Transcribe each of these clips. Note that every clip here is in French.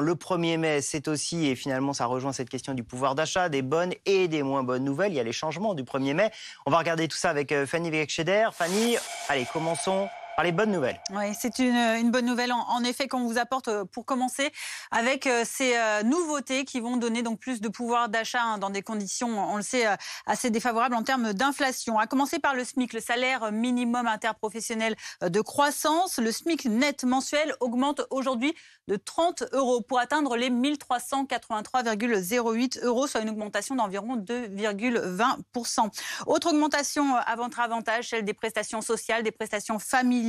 Le 1er mai, c'est aussi, et finalement ça rejoint cette question du pouvoir d'achat, des bonnes et des moins bonnes nouvelles. Il y a les changements du 1er mai. On va regarder tout ça avec euh, Fanny Vecheder. Fanny, allez, commençons par les bonnes nouvelles. Oui, c'est une, bonne nouvelle en, effet qu'on vous apporte euh, pour commencer avec euh, ces euh, nouveautés qui vont donner donc plus de pouvoir d'achat hein, dans des conditions, on le sait, assez défavorables en termes d'inflation. À commencer par le SMIC, le salaire minimum interprofessionnel de croissance. Le SMIC net mensuel augmente aujourd'hui de 30 euros pour atteindre les 1383,08 euros, soit une augmentation d'environ 2,20%. Autre augmentation avant avantage, celle des prestations sociales, des prestations familiales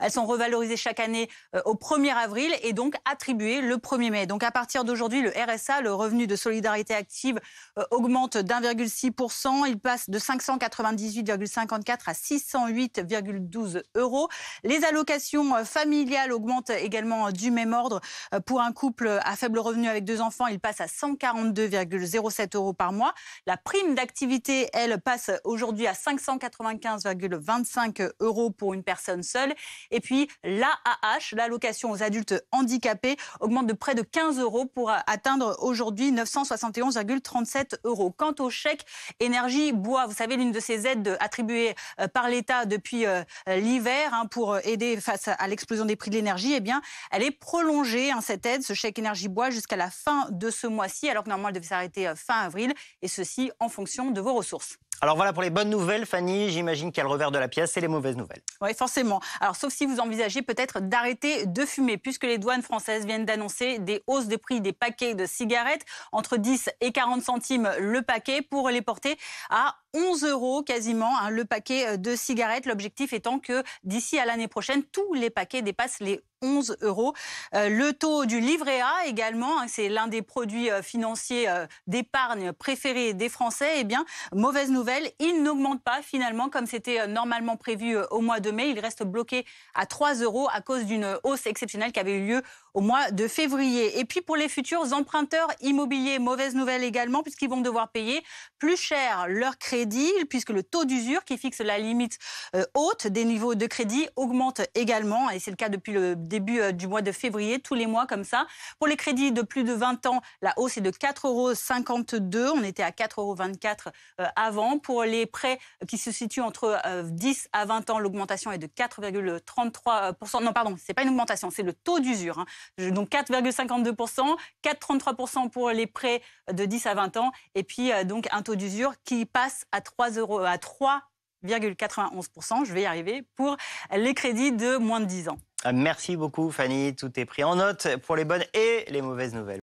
elles sont revalorisées chaque année euh, au 1er avril et donc attribuées le 1er mai. Donc à partir d'aujourd'hui, le RSA, le revenu de solidarité active, euh, augmente d'1,6%. Il passe de 598,54 à 608,12 euros. Les allocations euh, familiales augmentent également du même ordre. Pour un couple à faible revenu avec deux enfants, il passe à 142,07 euros par mois. La prime d'activité, elle, passe aujourd'hui à 595,25 euros pour une personne seule. Et puis l'AAH, l'allocation aux adultes handicapés, augmente de près de 15 euros pour atteindre aujourd'hui 971,37 euros. Quant au chèque énergie bois, vous savez, l'une de ces aides attribuées euh, par l'État depuis euh, l'hiver hein, pour euh, aider face à l'explosion des prix de l'énergie, eh bien, elle est prolongée, hein, cette aide, ce chèque énergie bois, jusqu'à la fin de ce mois-ci, alors que normalement elle devait s'arrêter fin avril, et ceci en fonction de vos ressources. Alors voilà pour les bonnes nouvelles, Fanny. J'imagine qu'il y a le revers de la pièce et les mauvaises nouvelles. Oui, forcément. Alors, sauf si vous envisagez peut-être d'arrêter de fumer, puisque les douanes françaises viennent d'annoncer des hausses de prix des paquets de cigarettes entre 10 et 40 centimes le paquet pour les porter à 11 euros quasiment hein, le paquet euh, de cigarettes. L'objectif étant que d'ici à l'année prochaine, tous les paquets dépassent les 11 euros. Euh, le taux du livret A également, hein, c'est l'un des produits euh, financiers d'épargne préférés des Français. Eh bien, mauvaise nouvelle, il n'augmente pas finalement comme c'était normalement prévu au mois de mai. Il reste bloqué à 3 euros à cause d'une hausse exceptionnelle qui avait eu lieu au mois de février. Et puis pour les futurs emprunteurs immobiliers, mauvaise nouvelle également puisqu'ils vont devoir payer plus cher leur crédit puisque le taux d'usure qui fixe la limite euh, haute des niveaux de crédit augmente également. Et c'est le cas depuis le début euh, du mois de février, tous les mois comme ça. Pour les crédits de plus de 20 ans, la hausse est de 4,52 euros. On était à 4,24 euros euh, avant. Pour les prêts qui se situent entre 10 à 20 ans, l'augmentation est de 4,33%. Non, pardon, c'est pas une augmentation, c'est le taux d'usure. Hein. Donc 4,52%, 4,33% pour les prêts de 10 à 20 ans, et puis donc un taux d'usure qui passe à 3 euros, à 3,91%, je vais y arriver, pour les crédits de moins de 10 ans. Merci beaucoup Fanny, tout est pris en note pour les bonnes et les mauvaises nouvelles.